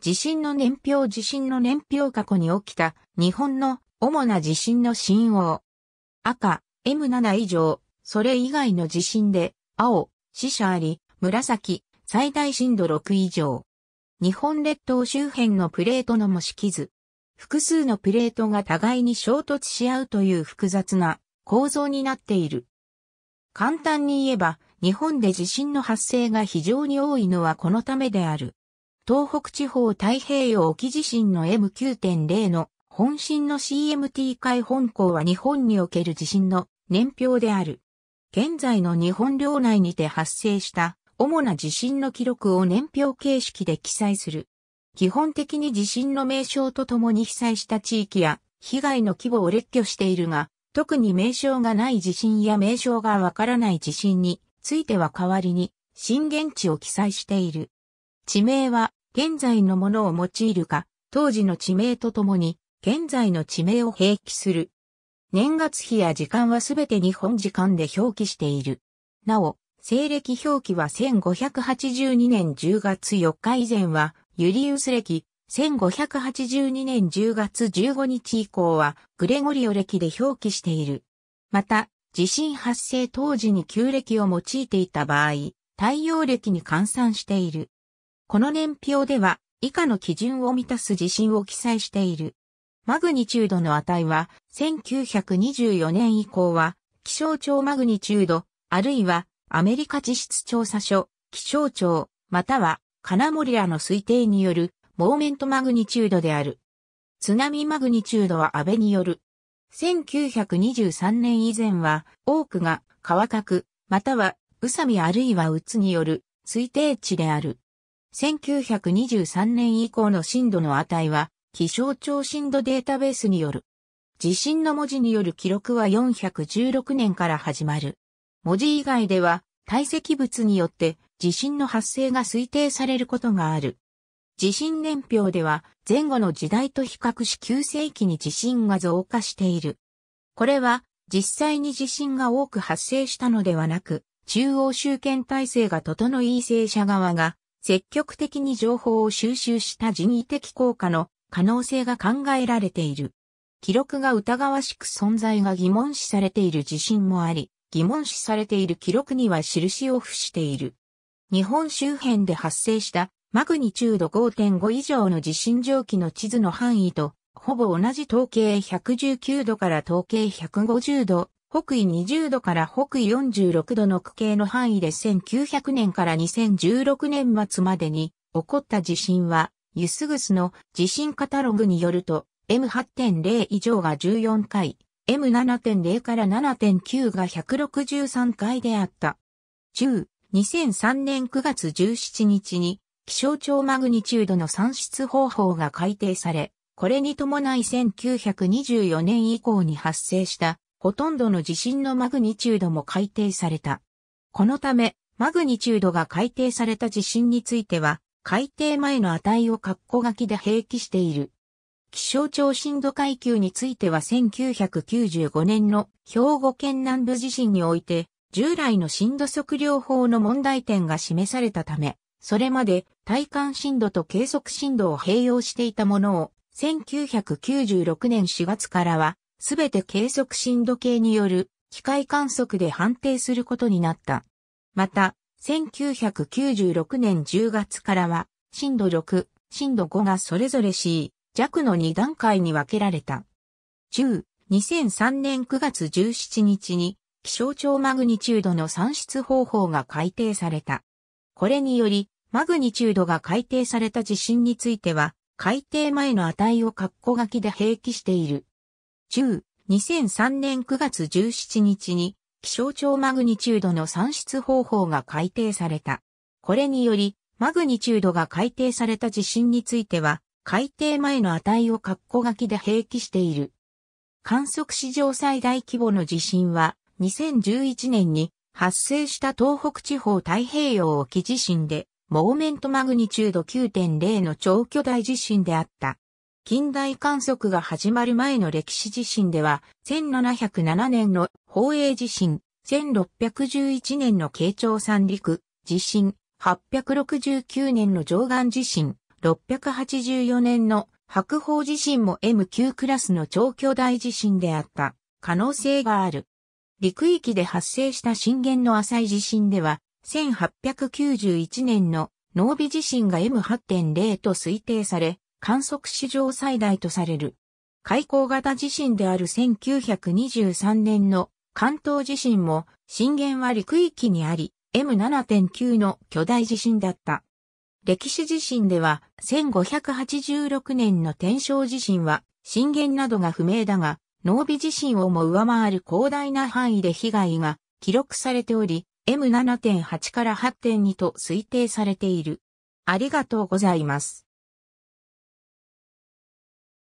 地震の年表地震の年表過去に起きた日本の主な地震の信用。赤、M7 以上、それ以外の地震で、青、死者あり、紫、最大震度6以上。日本列島周辺のプレートの模式図。複数のプレートが互いに衝突し合うという複雑な構造になっている。簡単に言えば、日本で地震の発生が非常に多いのはこのためである。東北地方太平洋沖地震の M9.0 の本震の CMT 海本校は日本における地震の年表である。現在の日本領内にて発生した主な地震の記録を年表形式で記載する。基本的に地震の名称とともに被災した地域や被害の規模を列挙しているが、特に名称がない地震や名称がわからない地震については代わりに震源地を記載している。地名は現在のものを用いるか、当時の地名とともに、現在の地名を併記する。年月日や時間はすべて日本時間で表記している。なお、西暦表記は1582年10月4日以前は、ユリウス暦、1582年10月15日以降は、グレゴリオ暦で表記している。また、地震発生当時に旧暦を用いていた場合、太陽暦に換算している。この年表では以下の基準を満たす地震を記載している。マグニチュードの値は1924年以降は気象庁マグニチュードあるいはアメリカ地質調査所気象庁または金森らの推定によるモーメントマグニチュードである。津波マグニチュードは安倍による。1923年以前は多くが川角または宇佐美あるいは宇津による推定値である。1923年以降の震度の値は、気象庁震度データベースによる。地震の文字による記録は416年から始まる。文字以外では、堆積物によって地震の発生が推定されることがある。地震年表では、前後の時代と比較し9世紀に地震が増加している。これは、実際に地震が多く発生したのではなく、中央集権体制が整い正者側が積極的に情報を収集した人為的効果の可能性が考えられている。記録が疑わしく存在が疑問視されている自信もあり、疑問視されている記録には印を付している。日本周辺で発生したマグニチュード5.5以上の地震蒸気の地図の範囲とほぼ同じ統計119度から統計150度北緯20度から北緯46度の区形の範囲で1900年から2016年末までに起こった地震は、ユスグスの地震カタログによると、M8.0 以上が14回、M7.0 から7.9が163回であった。中、2003年9月17日に、気象庁マグニチュードの算出方法が改定され、これに伴い1924年以降に発生したほとんどの地震のマグニチュードも改定された。このため、マグニチュードが改定された地震については、改定前の値を括弧書きで併記している。気象庁震度階級については1995年の兵庫県南部地震において、従来の震度測量法の問題点が示されたため、それまで体感震度と計測震度を併用していたものを、1996年4月からはすべて計測震度計による機械観測で判定することになった。また、1996年10月からは、震度6、震度5がそれぞれ C、弱の2段階に分けられた。10、2003年9月17日に、気象庁マグニチュードの算出方法が改定された。これにより、マグニチュードが改定された地震については、改定前の値を括弧書きで併記している。中、2003年9月17日に、気象庁マグニチュードの算出方法が改定された。これにより、マグニチュードが改定された地震については、改定前の値を括弧書きで併記している。観測史上最大規模の地震は、2011年に発生した東北地方太平洋沖地震で、モーメントマグニチュード9.0の超巨大地震であった。近代観測が始まる前の歴史地震では、1707年の宝永地震、1611年の慶長三陸地震、869年の上岸地震、684年の白鳳地震も M9 クラスの超巨大地震であった可能性がある。陸域で発生した震源の浅い地震では、1891年の濃尾地震が M8.0 と推定され、観測史上最大とされる。海溝型地震である1923年の関東地震も震源は陸域にあり M7.9 の巨大地震だった。歴史地震では1586年の天正地震は震源などが不明だが濃尾地震をも上回る広大な範囲で被害が記録されており M7.8 から8.2と推定されている。ありがとうございます。